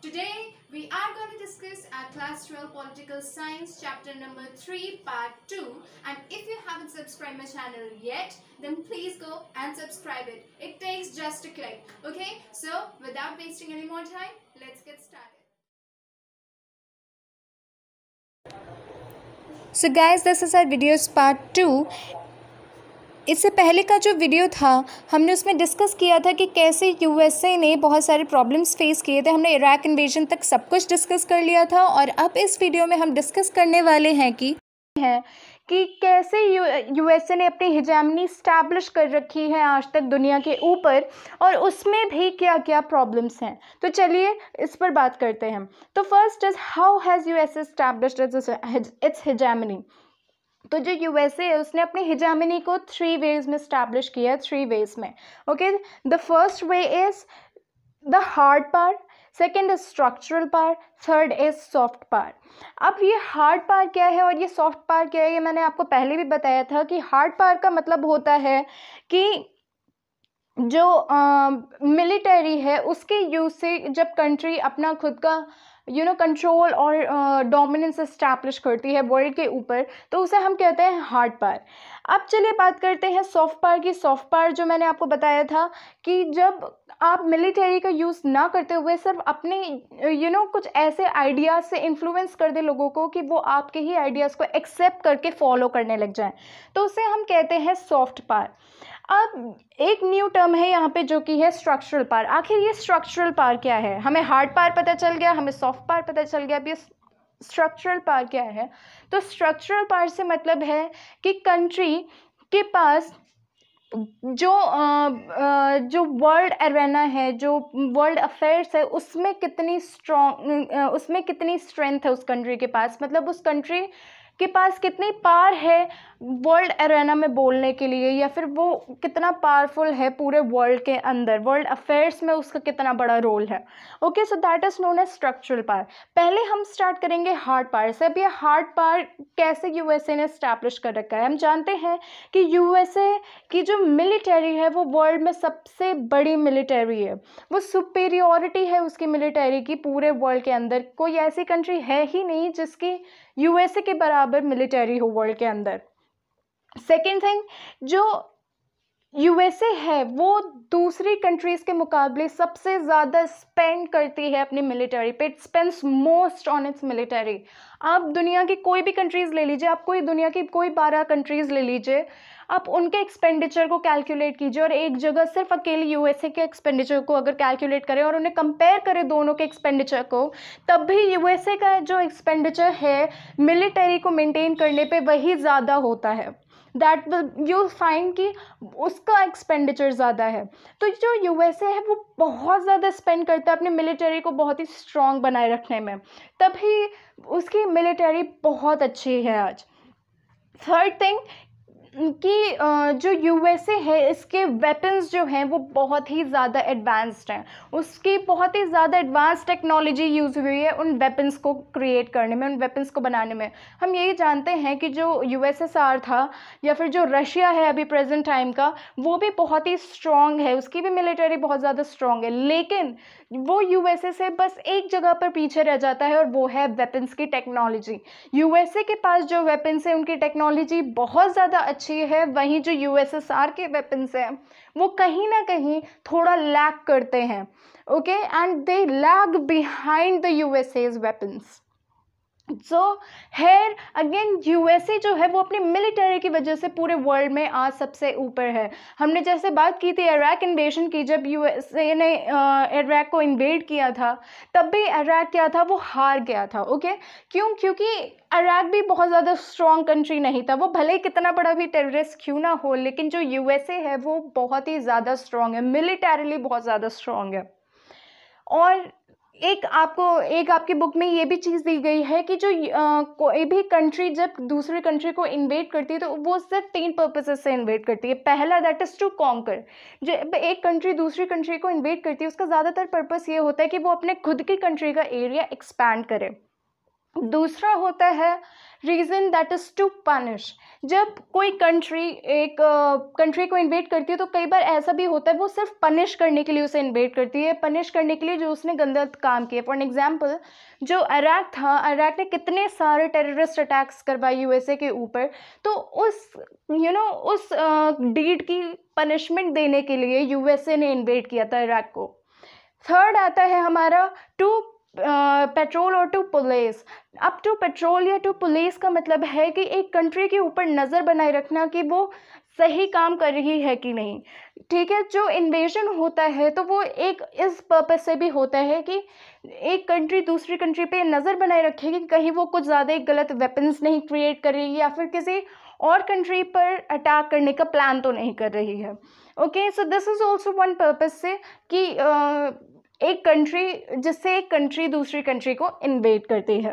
Today, we are going to discuss our Class 12 Political Science chapter number 3 part 2 and if you haven't subscribed my channel yet then please go and subscribe it. It takes just a click. Okay, so without wasting any more time, let's get started. So guys, this is our videos part 2 इससे पहले का जो video था हमने उसमें discuss किया था कि कैसे यूएसए ने बहुत सारे प्रॉब्लम्स फेस किए थे हमने इराक इन्वेजन तक सब कुछ डिस्कस कर लिया था और अब इस वीडियो में हम डिस्कस करने वाले हैं कि हैं कि कैसे यू यूएसए ने अपनी हिजामनी स्टैब्लिश कर रखी है आज तक दुनिया के ऊपर और उसमें भी क्या क्या प्रॉब्लम्स हैं तो चलिए इस पर बात करते हैं तो first is how has US establish its hegemony तो जो यूएसए है उसने अपनी हिजामिनी को थ्री वेज में स्टैब्लिश किया है थ्री वेज में okay the first way is the hard part second is structural part third is soft part अब ये हार्ड पार्ट क्या है और ये सॉफ्ट पार्ट क्या है ये मैंने आपको पहले भी बताया था कि हार्ड पार्ट का मतलब होता है कि जो मिलिट्री है उसके यूज़ से जब कंट्री अपना खुद का यू नो कंट्रोल और डोमिनेंस uh, एस्टैब्लिश करती है वर्ल्ड के ऊपर तो उसे हम कहते हैं हार्ड पार अब चलिए बात करते हैं सॉफ्ट पावर की सॉफ्ट पावर जो मैंने आपको बताया था कि जब आप मिलिट्री का यूज़ ना करते हुए सिर्फ अपने यू you नो know, कुछ ऐसे आइडियाज़ से इन्फ्लुएंस कर दे लोगों को कि वो आपके ही आइडियाज़ को एक्सेप्ट करके फॉलो करने लग जाएं तो उसे हम कहते हैं सॉफ्ट पावर अब एक न्यू टर्म है यहाँ पे जो कि है स्ट्रक्चरल पार आखिर ये स्ट्रक्चरल पार क्या है हमें हार्ड पार पता चल गया हमें सॉफ्ट पार पता चल गया अब ये स्ट्रक्चरल पार क्या है तो स्ट्रक्चरल पार से मतलब है कि कंट्री के पास जो आ, आ, जो वर्ल्ड एरेना है जो वर्ल्ड अफेयर्स है उसमें कितनी स्ट्रॉन्ग उसमें कितनी स्ट्रेंथ है उस कंट्री के पास मतलब उस कंट्री के पास कितनी पार है वर्ल्ड एरेना में बोलने के लिए या फिर वो कितना पावरफुल है पूरे वर्ल्ड के अंदर वर्ल्ड अफेयर्स में उसका कितना बड़ा रोल है okay so that is known as structural power पहले हम स्टार्ट करेंगे हार्ड पार से अब ये हार्ड पार कैसे यूएसए ने इस्टेब्लिश कर रखा है हम जानते हैं कि यूएसए की जो मिलिटरी है वो वर्ल्ड में सबसे बड़ी मिलिटरी है वो सुपेरियोरिटी है उसकी मिलिटरी की पूरे वर्ल्ड के अंदर कोई ऐसी कंट्री है ही नहीं जिसकी यूएसए के बराबर मिलिटरी हो वर्ल्ड के अंदर सेकेंड थिंग जो यूएसए है वो दूसरी कंट्रीज़ के मुकाबले सबसे ज़्यादा स्पेंड करती है अपनी मिलिट्री पे it spends most on its military आप दुनिया की कोई भी कंट्रीज़ ले लीजिए आप कोई दुनिया की कोई बारह कंट्रीज़ ले लीजिए आप उनके एक्सपेंडिचर को कैलकुलेट कीजिए और एक जगह सिर्फ अकेले यूएसए के एक्सपेंडिचर को अगर कैलकुलेट करें और उन्हें कंपेयर करें दोनों के एक्सपेंडिचर को तब भी यूएसए का जो एक्सपेंडिचर है मिलिट्री को मेंटेन करने पर वही ज़्यादा होता है दैट विल यू फाइंड कि उसका एक्सपेंडिचर ज़्यादा है तो जो यू है वो बहुत ज़्यादा स्पेंड करता है अपने मिलिट्री को बहुत ही स्ट्रॉन्ग बनाए रखने में तभी उसकी मिलिट्री बहुत अच्छी है आज थर्ड थिंग कि जो यूएसए है इसके वेपन्स जो हैं वो बहुत ही ज़्यादा एडवांस्ड हैं उसकी बहुत ही ज़्यादा एडवांस टेक्नोलॉजी यूज़ हुई है उन वेपन्स को क्रिएट करने में उन वेपन्स को बनाने में हम यही जानते हैं कि जो यूएसएसआर था या फिर जो रशिया है अभी प्रेजेंट टाइम का वो भी बहुत ही स्ट्रॉन्ग है उसकी भी मिलिट्री बहुत ज़्यादा स्ट्रॉन्ग है लेकिन वो यूएसए से बस एक जगह पर पीछे रह जाता है और वो है वेपन्स की टेक्नोलॉजी यूएसए के पास जो वेपन्स हैं उनकी टेक्नोलॉजी बहुत ज़्यादा अच्छी है वहीं जो यूएसएसआर के वेपन्स हैं वो कहीं ना कहीं थोड़ा लैक करते हैं okay and they lag behind the U S weapons so here again USA जो है वो अपनी मिलिट्री की वजह से पूरे वर्ल्ड में आज सबसे ऊपर है हमने जैसे बात की थी इराक इन्वेशन की जब यूएसए ने इराक को इन्वेड किया था तब भी इराक क्या था वो हार गया था ओके क्यों क्योंकि इराक भी बहुत ज़्यादा स्ट्रॉन्ग कंट्री नहीं था वो भले ही कितना बड़ा भी टेररिस्ट क्यों ना हो लेकिन जो यू है वो बहुत ही ज़्यादा स्ट्रॉन्ग है मिलिटरली बहुत ज़्यादा स्ट्रॉन्ग है और एक आपको एक आपकी बुक में ये भी चीज़ दी गई है कि जो आ, कोई भी कंट्री जब दूसरे कंट्री को इन्वेट करती है तो वो सिर्फ तीन पर्पसेस से इन्वेट करती है पहला दैट इज़ टू कॉन्कर जब एक कंट्री दूसरी कंट्री को इन्वेट करती है उसका ज़्यादातर पर्पस ये होता है कि वो अपने खुद की कंट्री का एरिया एक्सपैंड करे दूसरा होता है reason that is to punish जब कोई कंट्री एक कंट्री uh, को इन्वेट करती है तो कई बार ऐसा भी होता है वो सिर्फ पनिश करने के लिए उसे इन्वेट करती है पनिश करने के लिए जो उसने गंदा काम किया फॉर एग्जाम्पल जो अराक था अराक ने कितने सारे टेररिस्ट अटैक्स करवाए यूएसए के ऊपर तो उस यू you नो know, उस डीड uh, की पनिशमेंट देने के लिए ए ने इन्वेट किया था इराक को थर्ड आता है हमारा टू पेट्रोल और टू पुलिस अप टू तो पेट्रोल या टू पुलिस का मतलब है कि एक कंट्री के ऊपर नज़र बनाए रखना कि वो सही काम कर रही है कि नहीं ठीक है जो इन्वेजन होता है तो वो एक इस पर्पज़ से भी होता है कि एक कंट्री दूसरी कंट्री पे नज़र बनाए रखे कि कहीं वो कुछ ज़्यादा गलत वेपन्स नहीं क्रिएट कर रही या फिर किसी और कंट्री पर अटैक करने का प्लान तो नहीं कर रही है okay so this is also one purpose से कि uh, एक कंट्री जिससे एक कंट्री दूसरी कंट्री को इन्वेट करती है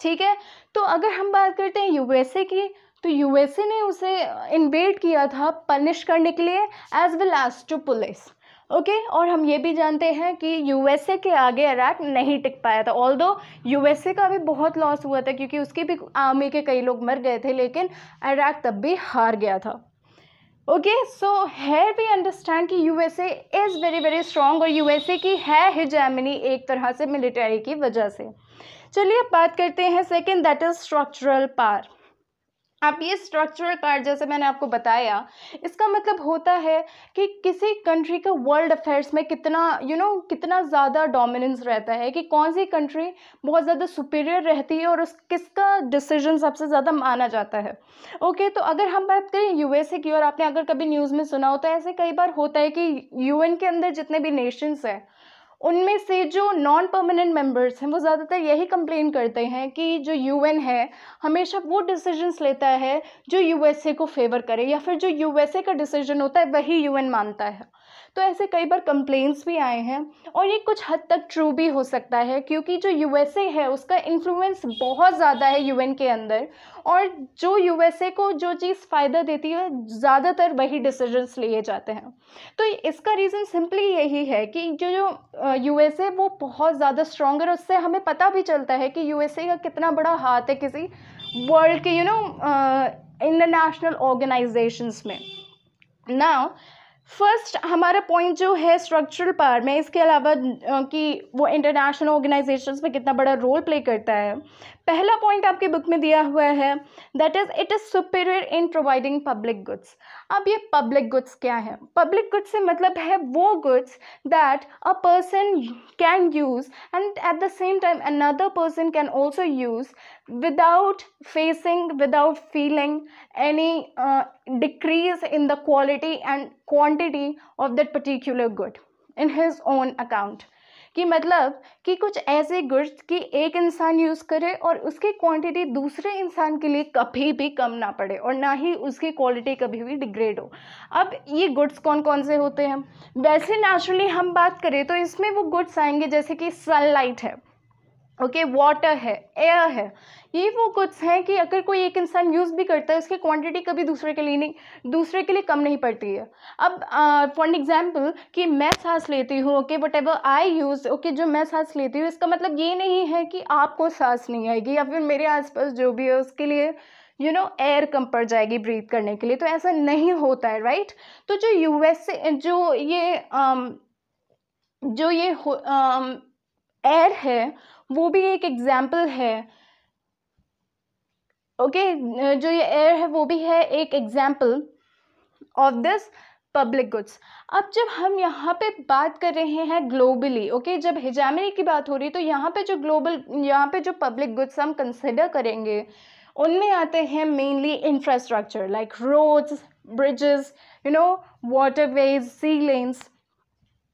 ठीक है तो अगर हम बात करते हैं यूएसए की तो यूएसए ने उसे इन्वेट किया था पनिश करने के लिए as well as to police okay okay? और हम ये भी जानते हैं कि यूएसए के आगे अराक नहीं टिक पाया था ऑल दो यूएसए का भी बहुत लॉस हुआ था क्योंकि उसके भी आर्मी के कई लोग मर गए थे लेकिन अराक तब भी हार गया था ओके सो है वी अंडरस्टैंड कि USA is very very strong और यूएसए की है ही जर्मनी एक तरह से मिलिट्री की वजह से चलिए अब बात करते हैं second that is structural power आप ये स्ट्रक्चरल कार्ड जैसे मैंने आपको बताया इसका मतलब होता है कि किसी कंट्री का वर्ल्ड अफेयर्स में कितना यू you नो know, कितना ज़्यादा डोमिनेंस रहता है कि कौन सी कंट्री बहुत ज़्यादा सुपीरियर रहती है और उस किसका डिसीजन सबसे ज़्यादा माना जाता है ओके okay, तो अगर हम बात करें यूएसए की और आपने अगर कभी न्यूज़ में सुना हो तो ऐसे कई बार होता है कि यूएन के अंदर जितने भी नेशंस हैं उनमें से जो नॉन परमानेंट मेंबर्स हैं वो ज़्यादातर यही कंप्लेन करते हैं कि जो यूएन है हमेशा वो डिसीजंस लेता है जो यूएसए को फेवर करे या फिर जो यूएसए का डिसीजन होता है वही यूएन मानता है तो ऐसे कई बार कंप्लेंट्स भी आए हैं और ये कुछ हद तक ट्रू भी हो सकता है क्योंकि जो यूएसए है उसका इन्फ्लुएंस बहुत ज़्यादा है यूएन के अंदर और जो यूएसए को जो चीज़ फ़ायदा देती है ज़्यादातर वही डिसीजंस लिए जाते हैं तो इसका रीज़न सिंपली यही है कि जो जो यूएसए वो बहुत ज़्यादा है उससे हमें पता भी चलता है कि यूएसए का कितना बड़ा हाथ है किसी वर्ल्ड के यू नो इंटरनेशनल ऑर्गेनाइजेशंस में नाउ फर्स्ट हमारा पॉइंट जो है स्ट्रक्चरल पार में इसके अलावा कि वो इंटरनेशनल ऑर्गेनाइजेशंस में कितना बड़ा रोल प्ले करता है पहला पॉइंट आपकी बुक में दिया हुआ है that is it is superior in providing public goods अब ये पब्लिक गुड्स क्या है पब्लिक गुड्स से मतलब है वो goods that a person can use and at the same time another person can also use without facing without feeling any decrease in the quality and quantity of that particular good in his own account कि मतलब कि कुछ ऐसे goods कि एक इंसान use करे और उसकी क्वांटिटी दूसरे इंसान के लिए कभी भी कम ना पड़े और ना ही उसकी क्वालिटी कभी भी डिग्रेड हो अब ये गुड्स कौन कौन से होते हैं वैसे नेचुरली हम बात करें तो इसमें वो गुड्स आएंगे जैसे कि सनलाइट है ओके okay, वाटर है एयर है ये वो गुड्स हैं कि अगर कोई एक इंसान यूज़ भी करता है उसकी क्वांटिटी कभी दूसरे के लिए नहीं दूसरे के लिए कम नहीं पड़ती है अब फॉर uh, एग्जांपल कि मैं सांस लेती हूँ okay whatever I use okay जो मैं सांस लेती हूँ इसका मतलब ये नहीं है कि आपको सांस नहीं आएगी या फिर मेरे आसपास जो भी है उसके लिए यू नो एयर कम पड़ जाएगी ब्रीथ करने के लिए तो ऐसा नहीं होता है राइट right? तो जो यू जो ये um, जो ये एयर um, है वो भी एक एग्ज़ाम्पल है ओके okay, जो ये एयर है वो भी है एक example of this public goods अब जब हम यहाँ पे बात कर रहे हैं ग्लोबली ओके okay? जब हिजामरी की बात हो रही तो यहाँ पे जो ग्लोबल यहाँ पे जो पब्लिक गुड्स हम कंसिडर करेंगे उनमें आते हैं mainly infrastructure like roads bridges you know waterways sea lanes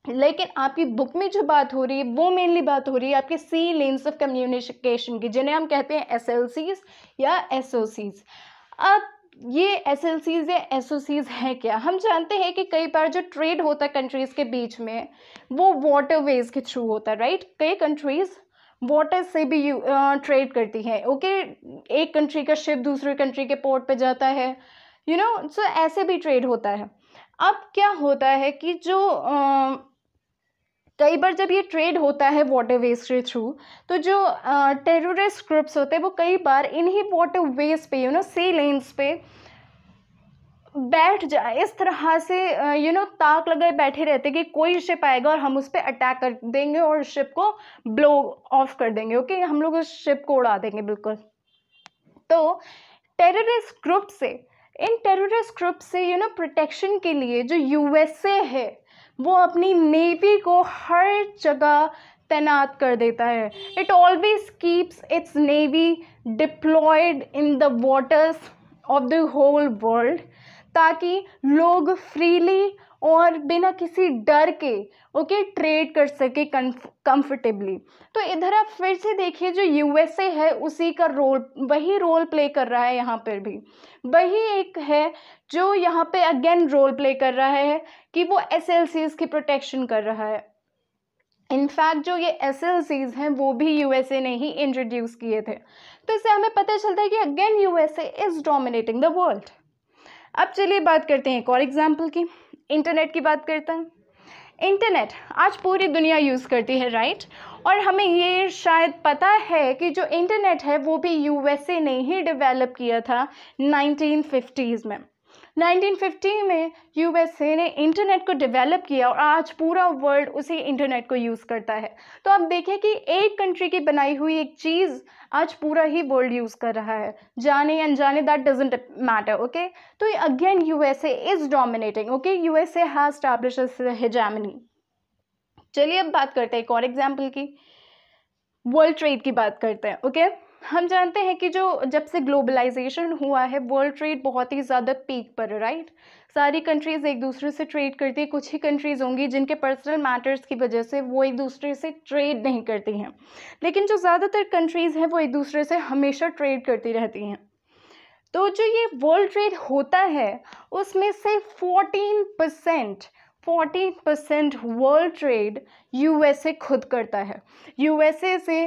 लेकिन आपकी बुक में जो बात हो रही है वो मेनली बात हो रही है आपके सी लेंस ऑफ कम्युनिकेशन की जिन्हें हम कहते हैं एस एल सीज़ या एस ओ सीज़ अब ये एस एल सीज़ या एस ओ सीज़ हैं क्या हम जानते हैं कि कई बार जो ट्रेड होता है कंट्रीज़ के बीच में वो वाटरवेज के थ्रू होता है राइट कई कंट्रीज़ वाटर से भी ट्रेड करती हैं ओके एक कंट्री का शिप दूसरे कंट्री के पोर्ट पे जाता है यू नो सो ऐसे भी ट्रेड होता है अब क्या होता है कि जो uh, कई बार जब ये ट्रेड होता है वेस्ट के थ्रू तो जो टेररिस्ट ग्रुप्स होते हैं वो कई बार इन्हीं वेज पे यू नो सी लेंस पे बैठ जाए इस तरह से यू नो ताक लगाए बैठे रहते कि कोई शिप आएगा और हम उस पर अटैक कर देंगे और शिप को ब्लो ऑफ कर देंगे ओके हम लोग उस शिप को उड़ा देंगे बिल्कुल तो टेररिस्ट ग्रुप से इन टेररिस्ट ग्रुप से यू नो प्रोटेक्शन के लिए जो यूएसए है वो अपनी नेवी को हर जगह तैनात कर देता है it always keeps its navy deployed in the waters of the whole world ताकि लोग फ्रीली और बिना किसी डर के ओके ट्रेड कर सके कंफर्टेबली तो इधर आप फिर से देखिए जो यूएसए है उसी का रोल वही रोल प्ले कर रहा है यहाँ पर भी वही एक है जो यहाँ पे अगेन रोल प्ले कर रहा है कि वो एस की प्रोटेक्शन कर रहा है इनफैक्ट जो ये एस हैं वो भी यूएसए ने ही इंट्रोड्यूस किए थे तो इससे हमें पता चलता है कि again USA is dominating the world अब चलिए बात करते हैं एक और एग्ज़ाम्पल की इंटरनेट की बात करते हैं इंटरनेट आज पूरी दुनिया यूज़ करती है राइट और हमें ये शायद पता है कि जो इंटरनेट है वो भी यूएसए ने ही डेवलप किया था 1950s में 1950 में यूएसए ने इंटरनेट को डेवलप किया और आज पूरा वर्ल्ड उसी इंटरनेट को यूज़ करता है तो आप देखें कि एक कंट्री की बनाई हुई एक चीज़ आज पूरा ही वर्ल्ड यूज़ कर रहा है जाने अनजाने दैट डजेंट मैटर ओके तो again U S is dominating okay U S A has establish चलिए अब बात करते हैं एक और एग्जाम्पल की वर्ल्ड ट्रेड की बात करते हैं ओके okay? हम जानते हैं कि जो जब से ग्लोबलाइजेशन हुआ है वर्ल्ड ट्रेड बहुत ही ज़्यादा पीक पर राइट सारी कंट्रीज़ एक दूसरे से ट्रेड करती है कुछ ही कंट्रीज़ होंगी जिनके पर्सनल मैटर्स की वजह से वो एक दूसरे से ट्रेड नहीं करती हैं लेकिन जो ज़्यादातर कंट्रीज़ हैं वो एक दूसरे से हमेशा ट्रेड करती रहती हैं तो जो ये वर्ल्ड ट्रेड होता है उसमें से fourteen percent forty percent world trade USA खुद करता है यूएसए से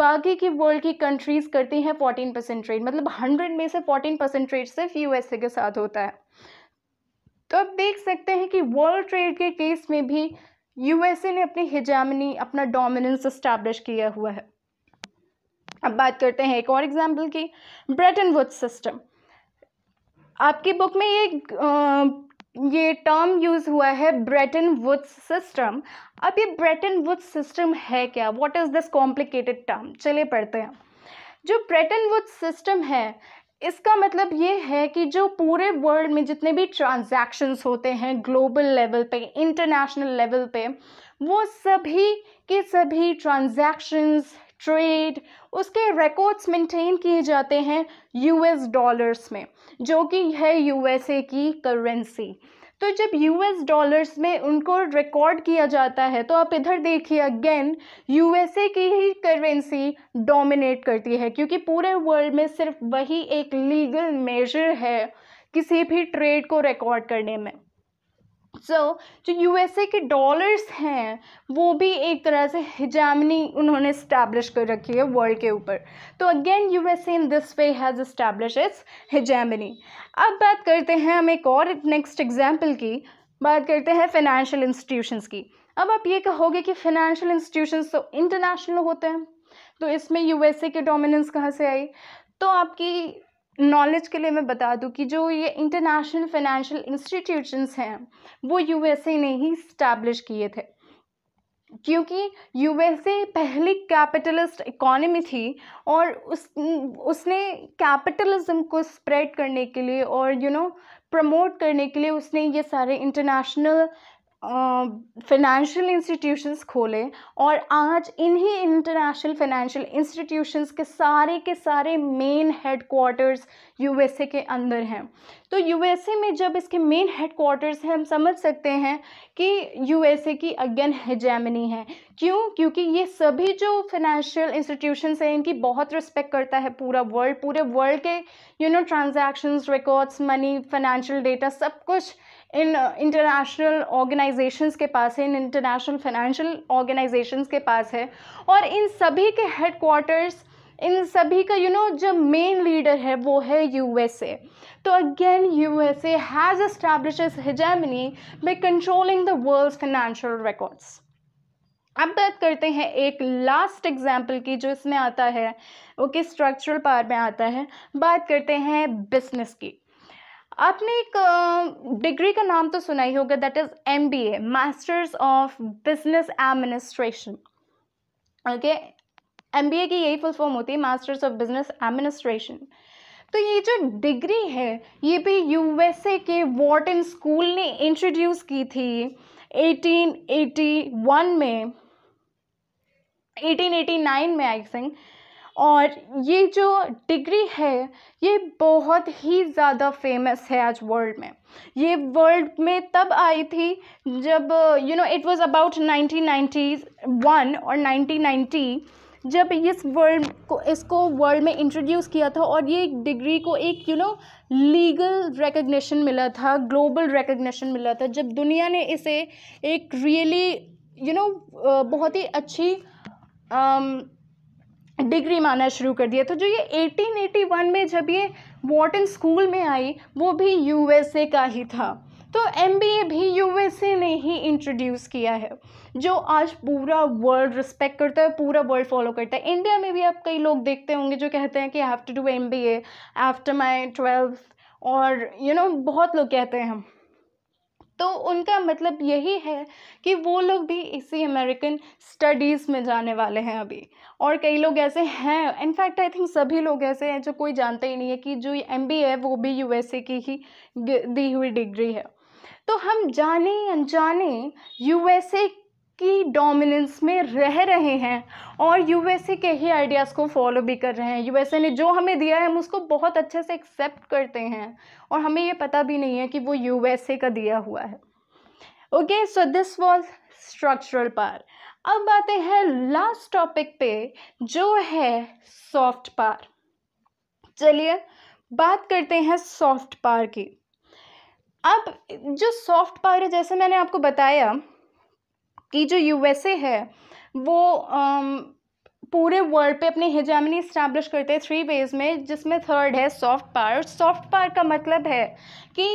बाकी की वर्ल्ड की कंट्रीज़ करती हैं फोर्टीन परसेंट ट्रेड मतलब हंड्रेड में से फोर्टीन परसेंट ट्रेड सिर्फ यूएसए के साथ होता है तो आप देख सकते हैं कि वर्ल्ड ट्रेड के केस में भी यूएसए ने अपनी हिजामनी अपना डोमिनेंस इस्टेब्लिश किया हुआ है अब बात करते हैं एक और एग्जाम्पल की ब्रेटन वुड सिस्टम आपकी बुक में ये ये टर्म यूज़ हुआ है ब्रेटन वुड्स सिस्टम अब ये ब्रेटन वुड्स सिस्टम है क्या what is this complicated term चलिए पढ़ते हैं जो ब्रेटन वुड्स सिस्टम है इसका मतलब ये है कि जो पूरे वर्ल्ड में जितने भी ट्रांजैक्शंस होते हैं ग्लोबल लेवल पे इंटरनेशनल लेवल पे वो सभी के सभी ट्रांजैक्शंस ट्रेड उसके रिकॉर्ड्स मेंटेन किए जाते हैं यूएस डॉलर्स में जो कि है यूएसए की करेंसी तो जब यूएस डॉलर्स में उनको रिकॉर्ड किया जाता है तो आप इधर देखिए अगेन यूएसए की ही करेंसी डोमिनेट करती है क्योंकि पूरे वर्ल्ड में सिर्फ वही एक लीगल मेजर है किसी भी ट्रेड को रिकॉर्ड करने में सो so, जो यूएसए के डॉलर्स हैं वो भी एक तरह से हिजामनी उन्होंने इस्टेब्लिश कर रखी है वर्ल्ड के ऊपर तो again USA in this way has establish its hegemony अब बात करते हैं हम एक और नेक्स्ट एग्जाम्पल की बात करते हैं फिनेंशियल इंस्टीट्यूशंस की अब आप ये कहोगे कि फिनेंशियल इंस्टीट्यूशंस तो इंटरनेशनल होते हैं तो इसमें यू के डोमिनेंस कहाँ से आई तो आपकी नॉलेज के लिए मैं बता दूं कि जो ये इंटरनेशनल फाइनेंशियल इंस्टीट्यूशंस हैं वो यूएसए ने ही इस्टेब्लिश किए थे क्योंकि यूएसए पहली कैपिटलिस्ट इकोनॉमी थी और उस उसने कैपिटलिज्म को स्प्रेड करने के लिए और यू नो प्रमोट करने के लिए उसने ये सारे इंटरनेशनल फिनेंशियल इंस्टीट्यूशंस खोले और आज इन्हीं इंटरनेशनल फिनेंशियल इंस्टीट्यूशंस के सारे के सारे मेन हेडकोार्टर्स यूएसए के अंदर हैं तो यूएसए में जब इसके मेन क्वार्टर्स हैं हम समझ सकते हैं कि यूएसए की अगेन हेजेमनी है क्यों क्योंकि ये सभी जो फिनेंशियल इंस्टीट्यूशंस हैं इनकी बहुत रिस्पेक्ट करता है पूरा वर्ल्ड पूरे वर्ल्ड के you know transactions records money financial data सब कुछ इन इंटरनेशनल ऑर्गेनाइजेशंस के पास है इन इंटरनेशनल फाइनेंशियल ऑर्गेनाइजेशंस के पास है और इन सभी के हेडकोार्टर्स इन सभी का यू नो जो मेन लीडर है वो है यूएसए तो again USA has establish hegemony by controlling the world financial records अब बात करते हैं एक लास्ट एग्जाम्पल की जो इसमें आता है ओके स्ट्रक्चरल पार में आता है बात करते हैं बिजनेस की आपने एक डिग्री का नाम तो सुना ही होगा that is M B A masters of business administration okay M B A की यही फुल फॉर्म होती है मास्टर्स ऑफ बिजनेस एडमिनिस्ट्रेशन तो ये जो डिग्री है ये भी यूएसए के वॉटन स्कूल ने इंट्रोड्यूस की थी 1881 में 1889 में आई थिंक और ये जो डिग्री है ये बहुत ही ज़्यादा फेमस है आज वर्ल्ड में ये वर्ल्ड में तब आई थी जब you know it was about nineteen और 1990 जब इस वर्ल्ड को इसको वर्ल्ड में इंट्रोड्यूस किया था और ये डिग्री को एक यू नो लीगल रिकग्निशन मिला था ग्लोबल रिकग्निशन मिला था जब दुनिया ने इसे एक रियली यू नो बहुत ही अच्छी um, डिग्री माना शुरू कर दिया तो जो ये 1881 में जब ये वॉटन स्कूल में आई वो भी यूएसए का ही था तो एम भी यूएसए ने ही इंट्रोड्यूस किया है जो आज पूरा वर्ल्ड रिस्पेक्ट करता है पूरा वर्ल्ड फॉलो करता है इंडिया में भी आप कई लोग देखते होंगे जो कहते हैं कि have to do M B A after my twelfth और यू you नो know, बहुत लोग कहते हैं हम तो उनका मतलब यही है कि वो लोग भी इसी अमेरिकन स्टडीज़ में जाने वाले हैं अभी और कई लोग ऐसे हैं इनफैक्ट आई थिंक सभी लोग ऐसे हैं जो कोई जानते ही नहीं है कि जो एम है वो भी यू की ही दी हुई डिग्री है तो हम जाने अनजाने यू की डोमिनेंस में रह रहे हैं और यूएसए के ही आइडियाज़ को फॉलो भी कर रहे हैं यूएसए ने जो हमें दिया है हम उसको बहुत अच्छे से एक्सेप्ट करते हैं और हमें ये पता भी नहीं है कि वो यूएसए का दिया हुआ है okay so this was structural power अब आते हैं लास्ट टॉपिक पे जो है सॉफ्ट पार चलिए बात करते हैं सॉफ्ट पार की अब जो सॉफ्ट पार है जैसे मैंने आपको बताया कि जो यूएसए है वो um, पूरे वर्ल्ड पे अपनी हिजामनी इस्टेब्लिश करते हैं थ्री वेज में जिसमें थर्ड है सॉफ्ट पावर सॉफ्ट पावर का मतलब है कि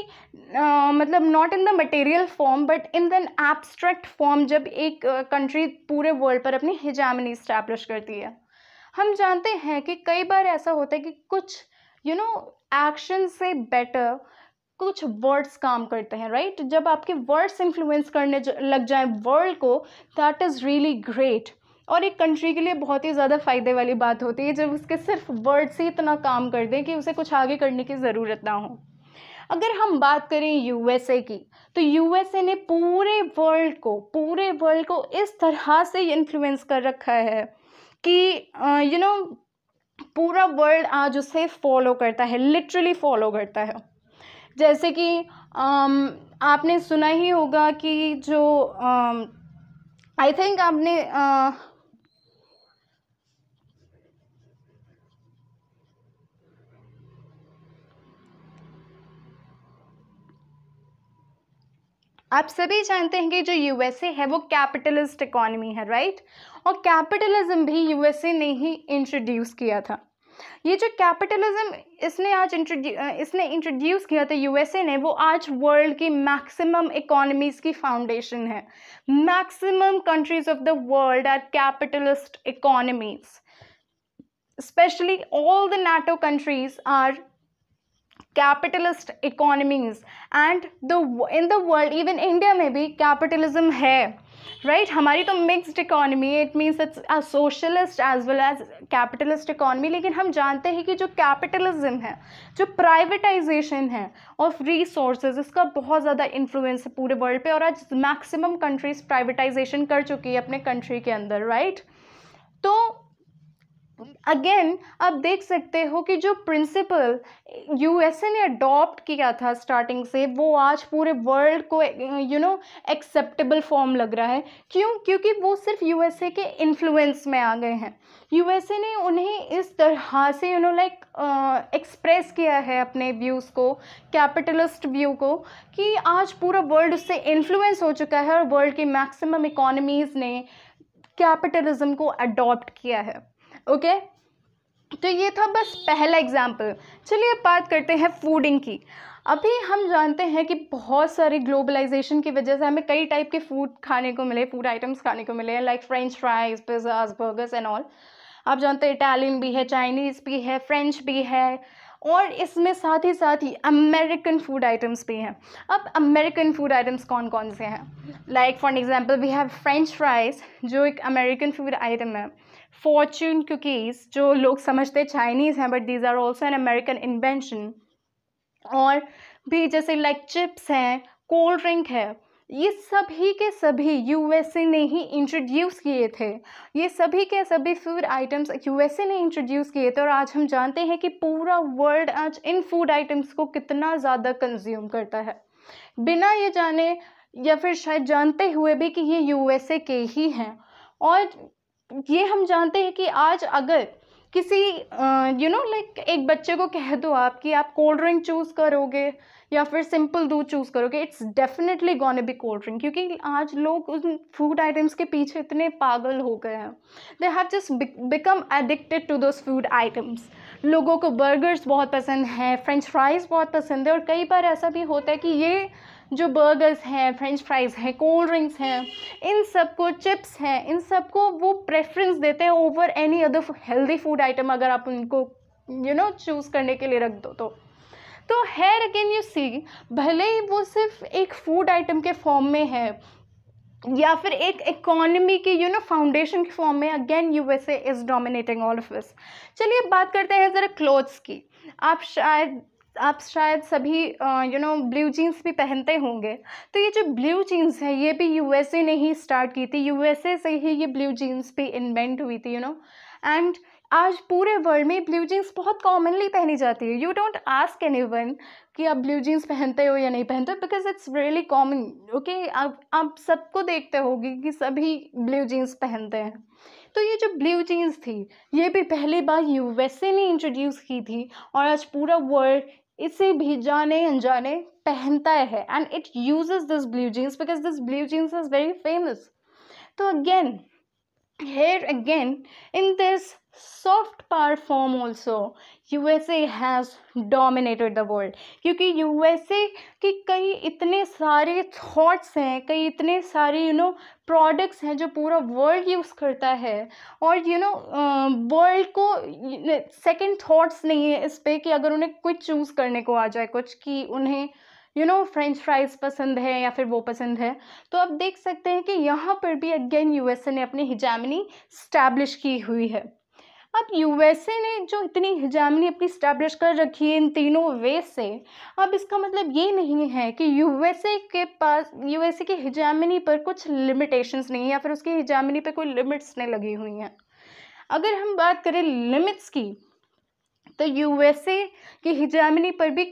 आ, मतलब not in the material form but in the abstract form जब एक कंट्री पूरे वर्ल्ड पर अपनी हिजामनी इस्टेब्लिश करती है हम जानते हैं कि कई बार ऐसा होता है कि कुछ यू नो एक्शन से बेटर कुछ वर्ड्स काम करते हैं राइट right? जब आपके वर्ड्स इन्फ्लुएंस करने लग जाए वर्ल्ड को दैट इज़ रियली ग्रेट और एक कंट्री के लिए बहुत ही ज़्यादा फ़ायदे वाली बात होती है जब उसके सिर्फ वर्ड्स ही इतना काम कर दें कि उसे कुछ आगे करने की ज़रूरत ना हो अगर हम बात करें यूएसए की तो यूएसए ने पूरे वर्ल्ड को पूरे वर्ल्ड को इस तरह से इन्फ्लुएंस कर रखा है कि यू नो पूरा वर्ल्ड आज उसे फॉलो करता है लिटरली फॉलो करता है जैसे कि आपने सुना ही होगा कि जो आई थिंक आपने आप सभी जानते हैं कि जो यूएसए है वो कैपिटलिस्ट इकॉनमी है राइट और कैपिटलिज्म भी यूएसए ने ही इंट्रोड्यूस किया था ये जो कैपिटलिज्म इसने आज इसने इंट्रोड्यूस किया था यूएसए ने वो आज वर्ल्ड की मैक्सिमम इकोनॉमीज की फाउंडेशन है maximum countries of the world are capitalist economies specially all the NATO countries are capitalist economies and the in the world even India में भी कैपिटलिज्म है राइट right? हमारी तो mixed economy it means it's a socialist as well as capitalist economy लेकिन हम जानते हैं कि जो कैपिटलिज्म है जो प्राइवेटाइजेशन है ऑफ रिसोर्स इसका बहुत ज़्यादा इन्फ्लुएंस है पूरे वर्ल्ड पे और आज मैक्सिमम कंट्रीज प्राइवेटाइजेशन कर चुकी है अपने कंट्री के अंदर राइट right? तो अगेन आप देख सकते हो कि जो प्रिंसिपल यूएसए ने अडॉप्ट किया था स्टार्टिंग से वो आज पूरे वर्ल्ड को यू नो एक्सेप्टेबल फॉर्म लग रहा है क्यों क्योंकि वो सिर्फ यूएसए के इन्फ्लुएंस में आ गए हैं यूएसए ने उन्हें इस तरह से यू नो लाइक एक्सप्रेस किया है अपने व्यूज़ को कैपिटलिस्ट व्यू को कि आज पूरा वर्ल्ड उससे इन्फ्लुएंस हो चुका है और वर्ल्ड की मैक्सिमम इकोनमीज़ ने कैपिटलिज्म को अडॉप्ट किया है ओके तो ये था बस पहला एग्जाम्पल चलिए अब बात करते हैं फूडिंग की अभी हम जानते हैं कि बहुत सारी ग्लोबलाइजेशन की वजह से हमें कई टाइप के फूड खाने को मिले फूड आइटम्स खाने को मिले like French fries pizzas burgers and all आप जानते हैं इटालियन भी है चाइनीज़ भी है फ्रेंच भी है और इसमें साथ ही साथ ही अमेरिकन फूड आइटम्स भी हैं अब अमेरिकन फूड आइटम्स कौन कौन से हैं like for example we have French fries जो एक अमेरिकन फूड आइटम है फॉर्चून कुकीज़ जो लोग समझते चाइनीज़ हैं but these are also an American invention और भी जैसे लाइक चिप्स हैं कोल्ड ड्रिंक है ये सभी के सभी यूएसए ने ही इंट्रोड्यूस किए थे ये सभी के सभी फूड आइटम्स यूएसए ने इंट्रोड्यूस किए थे और आज हम जानते हैं कि पूरा वर्ल्ड आज इन फूड आइटम्स को कितना ज़्यादा कंज्यूम करता है बिना ये जाने या फिर शायद जानते हुए भी कि ये यूएसए के ही हैं और ये हम जानते हैं कि आज अगर किसी यू नो लाइक एक बच्चे को कह दो आप कि आप कोल्ड ड्रिंक चूज़ करोगे या फिर सिंपल दूध चूज़ करोगे it's definitely gonna be cold drink क्योंकि आज लोग उन फूड आइटम्स के पीछे इतने पागल हो गए हैं they have just become addicted to those food items लोगों को बर्गर्स बहुत पसंद हैं फ्रेंच फ्राइज़ बहुत पसंद है और कई बार ऐसा भी होता है कि ये जो बर्गर्स हैं फ्रेंच फ्राइज़ हैं कोल्ड ड्रिंक्स हैं इन सब को चिप्स हैं इन सब को वो प्रेफरेंस देते हैं over any other healthy food item अगर आप उनको यू नो चूज़ करने के लिए रख दो तो तो हेयर अगेन यू सी भले ही वो सिर्फ एक फूड आइटम के फॉर्म में है या फिर एक इकोनमी के यू नो फाउंडेशन के फॉर्म में again USA is dominating all of this चलिए बात करते हैं ज़रा क्लोथ्स की आप शायद आप शायद सभी यू नो ब्लू जीन्स भी पहनते होंगे तो ये जो ब्लू जीन्स है ये भी यूएसए ने ही स्टार्ट की थी यूएसए से ही ये ब्लू जीन्स भी इन्वेंट हुई थी यू नो एंड आज पूरे वर्ल्ड में ब्लू जीन्स बहुत कॉमनली पहनी जाती है you don't ask anyone कि आप ब्लू जीन्स पहनते हो या नहीं पहनते because it's really common okay आप आप सबको देखते होगे कि सभी ब्लू जीन्स पहनते हैं तो ये जो ब्लू जीन्स थी ये भी पहली बार ए ने इंट्रोड्यूस की थी और आज पूरा वर्ल्ड इसे भी जाने अनजाने पहनता है and it uses this blue jeans because this blue jeans is very famous तो अगेन here again in this soft power form also USA has dominated the world क्योंकि USA के कई इतने सारे thoughts हैं कई इतने सारे यू नो प्रोडक्ट्स हैं जो पूरा वर्ल्ड यूज़ करता है और यू नो वर्ल्ड को second thoughts नहीं है इस पर कि अगर उन्हें कुछ चूज़ करने को आ जाए कुछ कि उन्हें यू नो फ्रेंच फ्राइज़ पसंद है या फिर वो पसंद है तो आप देख सकते हैं कि यहाँ पर भी अगेन यूएसए ने अपनी हिजामिनी स्टैब्लिश की हुई है अब यूएसए ने जो इतनी हिजामनी अपनी स्टैब्लिश कर रखी है इन तीनों वे से अब इसका मतलब ये नहीं है कि यूएसए के पास यूएसए की हिजामनी पर कुछ लिमिटेशंस नहीं है या फिर उसकी हिजामनी पर कोई लिमिट्स नहीं लगी हुई हैं अगर हम बात करें लिमिट्स की तो यूएसए की हिजामनी पर भी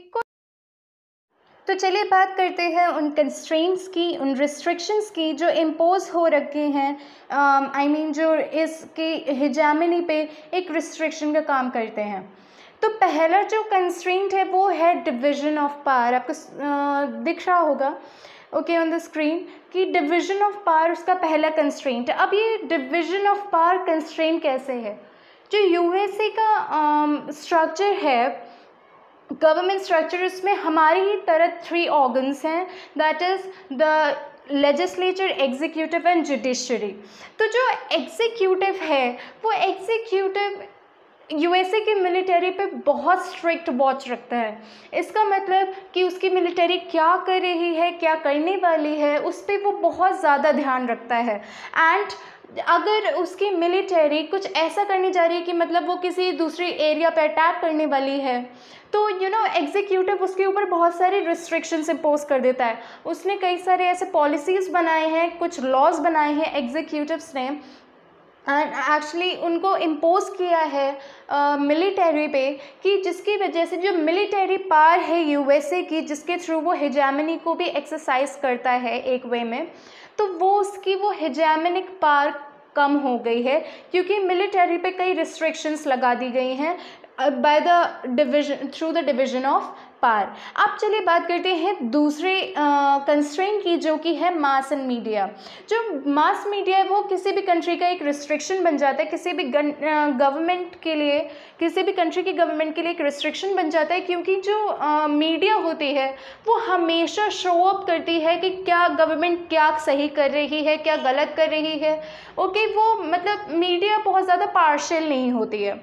तो चलिए बात करते हैं उन कंस्ट्रेंट्स की उन रिस्ट्रिक्शंस की जो इम्पोज हो रखे हैं I um, mean I mean, जो इसके हिजामिनी पे एक रिस्ट्रिक्शन का काम करते हैं तो पहला जो कंस्ट्रेंट है वो है डिवीजन ऑफ पावर आपको दिख रहा होगा ओके ऑन द स्क्रीन कि डिवीजन ऑफ पावर उसका पहला कंस्ट्रेंट है अब ये डिवीजन ऑफ पावर कंस्ट्रेंट कैसे है जो यूएसए का स्ट्रक्चर um, है गवर्नमेंट स्ट्रक्चर्स में हमारी ही तरह थ्री ऑर्गन्स हैं that is the legislature executive and judiciary तो जो एग्जीक्यूटिव है वो एग्जीक्यूटिव यू एस ए की मिलिट्री पर बहुत स्ट्रिक्ट वॉच रखता है इसका मतलब कि उसकी मिलिट्री क्या कर रही है क्या करने वाली है उस पर वो बहुत ज़्यादा ध्यान रखता है एंड अगर उसकी मिलिट्री कुछ ऐसा करने जा रही है कि मतलब वो किसी दूसरे एरिया पर अटैक करने वाली है तो यू नो एग्जीक्यूटिव उसके ऊपर बहुत सारे रिस्ट्रिक्शंस इम्पोज कर देता है उसने कई सारे ऐसे पॉलिसीज़ बनाए हैं कुछ लॉज बनाए हैं एग्जीक्यूटिव्स ने एंड एक्चुअली उनको इम्पोज किया है मिलिटरी uh, पे कि जिसकी वजह से जो मिलिटरी पार है यूएसए की जिसके थ्रू वो हिजामनी को भी एक्सरसाइज करता है एक वे में तो वो उसकी वो हिजैमिनिक पार कम हो गई है क्योंकि मिलिट्री पे कई रिस्ट्रिक्शंस लगा दी गई हैं by the division through the division of power अब चलिए बात करते हैं दूसरे कंस्ट्रेन की जो कि है मास एंड मीडिया जो मास मीडिया है वो किसी भी कंट्री का एक रिस्ट्रिक्शन बन जाता है किसी भी गवर्नमेंट के लिए किसी भी कंट्री की गवर्नमेंट के लिए एक रिस्ट्रिक्शन बन जाता है क्योंकि जो मीडिया होती है वो हमेशा शो अप करती है कि क्या गवर्नमेंट क्या सही कर रही है क्या गलत कर रही है ओके वो मतलब मीडिया बहुत ज़्यादा पार्शल नहीं होती है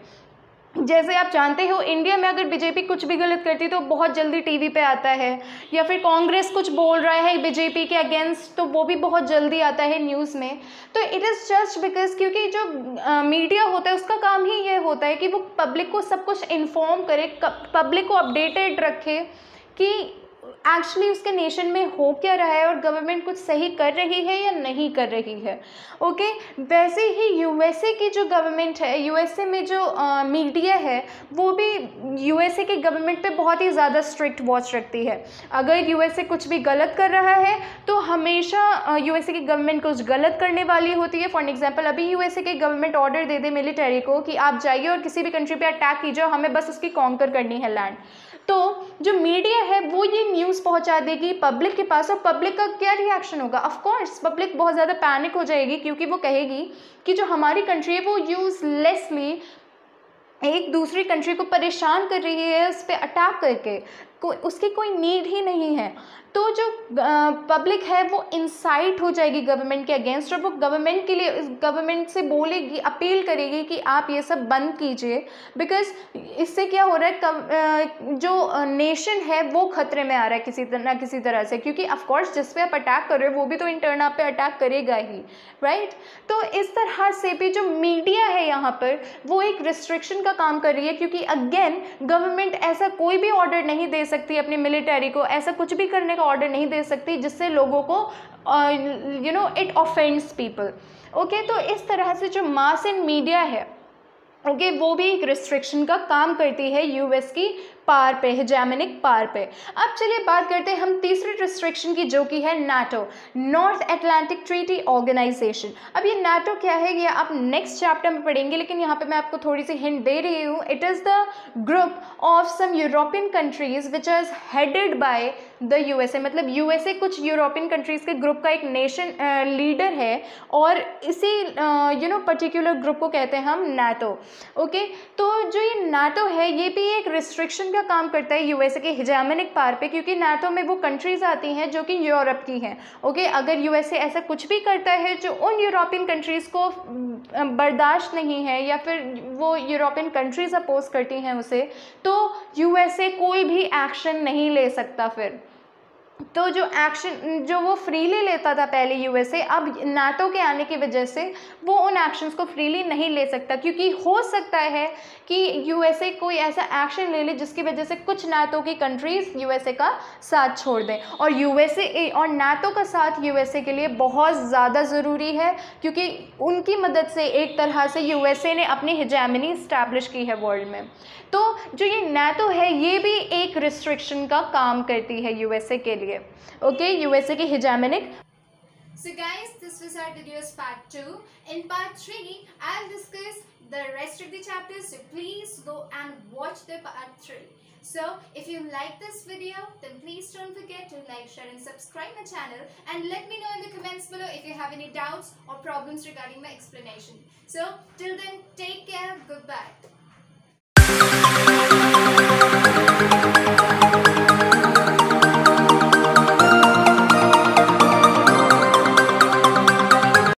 जैसे आप जानते हो इंडिया में अगर बीजेपी कुछ भी गलत करती है तो बहुत जल्दी टीवी पे आता है या फिर कांग्रेस कुछ बोल रहा है बीजेपी के अगेंस्ट तो वो भी बहुत जल्दी आता है न्यूज़ में तो इट इज़ जस्ट बिकॉज क्योंकि जो मीडिया होता है उसका काम ही ये होता है कि वो पब्लिक को सब कुछ इन्फॉर्म करे पब्लिक को अपडेटेड रखे कि एक्चुअली उसके नेशन में हो क्या रहा है और गवर्नमेंट कुछ सही कर रही है या नहीं कर रही है ओके वैसे ही यूएसए की जो गवर्नमेंट है यूएसए में जो मीडिया है वो भी यूएसए के गवर्नमेंट पे बहुत ही ज़्यादा स्ट्रिक्ट वॉच रखती है अगर यूएसए कुछ भी गलत कर रहा है तो हमेशा यूएसए की गवर्नमेंट कुछ गलत करने वाली होती है फॉर एग्जाम्पल अभी यूएसए के गवर्नमेंट ऑर्डर दे दे मिलिटेरी को कि आप जाइए और किसी भी कंट्री पर अटैक कीजिए हमें बस उसकी कॉन्कर करनी है लैंड तो जो मीडिया है वो ये न्यूज़ पहुंचा देगी पब्लिक के पास और पब्लिक का क्या रिएक्शन होगा ऑफ कोर्स पब्लिक बहुत ज़्यादा पैनिक हो जाएगी क्योंकि वो कहेगी कि जो हमारी कंट्री है वो यूज़लेसली एक दूसरी कंट्री को परेशान कर रही है उस पर अटैक करके को उसकी कोई नीड ही नहीं है तो जो पब्लिक है वो इंसाइट हो जाएगी गवर्नमेंट के अगेंस्ट और वो गवर्नमेंट के लिए गवर्नमेंट से बोलेगी अपील करेगी कि आप ये सब बंद कीजिए बिकॉज इससे क्या हो रहा है जो नेशन है वो खतरे में आ रहा है किसी तरह किसी तरह से क्योंकि अफकोर्स जिस पे आप अटैक कर रहे हो वो भी तो इंटर्न आप पे अटैक करेगा ही राइट तो इस तरह से भी जो मीडिया है यहाँ पर वो एक रिस्ट्रिक्शन का काम कर रही है क्योंकि अगेन गवर्नमेंट ऐसा कोई भी ऑर्डर नहीं दे सकती अपनी मिलिटरी को ऐसा कुछ भी करने का ऑर्डर नहीं दे सकती जिससे लोगों को you know it offends people okay तो इस तरह से जो मास इन मीडिया है ओके okay, वो भी एक रिस्ट्रिक्शन का काम करती है यूएस की पार पे जैमिनिक पार पे अब चलिए बात करते हैं हम तीसरे रिस्ट्रिक्शन की जो कि है NATO North Atlantic Treaty Organisation अब ये नाटो क्या है ये आप नेक्स्ट चैप्टर में पढ़ेंगे लेकिन यहाँ पे मैं आपको थोड़ी सी हिंट दे रही हूँ it is the group of some European countries which is headed by the U मतलब यू कुछ यूरोपियन कंट्रीज़ के ग्रुप का एक नेशन लीडर है और इसी यू नो पर्टिकुलर ग्रुप को कहते हैं हम नाटो ओके okay? तो जो ये नाटो है ये भी एक रिस्ट्रिक्शन का काम करता है यूएसए के हिजामिक पार पे क्योंकि नाटो तो में वो कंट्रीज़ आती हैं जो कि यूरोप की हैं ओके अगर यूएसए ऐसा कुछ भी करता है जो उन यूरोपियन कंट्रीज़ को बर्दाश्त नहीं है या फिर वो यूरोपियन कंट्रीज़ अपोज करती हैं उसे तो यूएसए कोई भी एक्शन नहीं ले सकता फिर तो जो एक्शन जो वो फ्रीली लेता था पहले यूएसए अब नाटो के आने की वजह से वो उन एक्शंस को फ्रीली नहीं ले सकता क्योंकि हो सकता है कि यूएसए कोई ऐसा एक्शन ले ले जिसकी वजह से कुछ नाटो की कंट्रीज़ यूएसए का साथ छोड़ दें और यूएसए और नाटो का साथ यूएसए के लिए बहुत ज़्यादा ज़रूरी है क्योंकि उनकी मदद से एक तरह से यू ने अपनी हिजैमिनी इस्टेब्लिश की है वर्ल्ड में तो जो ये नाटो है ये भी एक रिस्ट्रिक्शन का काम करती है यू के लिए लिए ओके यूएसए के हिजामिनिक So guys, this was our videos part 2. In part 3, I'll discuss the rest of the chapters. So please go and watch the part 3. So if you like this video, then please don't forget to like, share and subscribe my channel. And let me know in the comments below if you have any doubts or problems regarding my explanation. So till then, take care. Goodbye.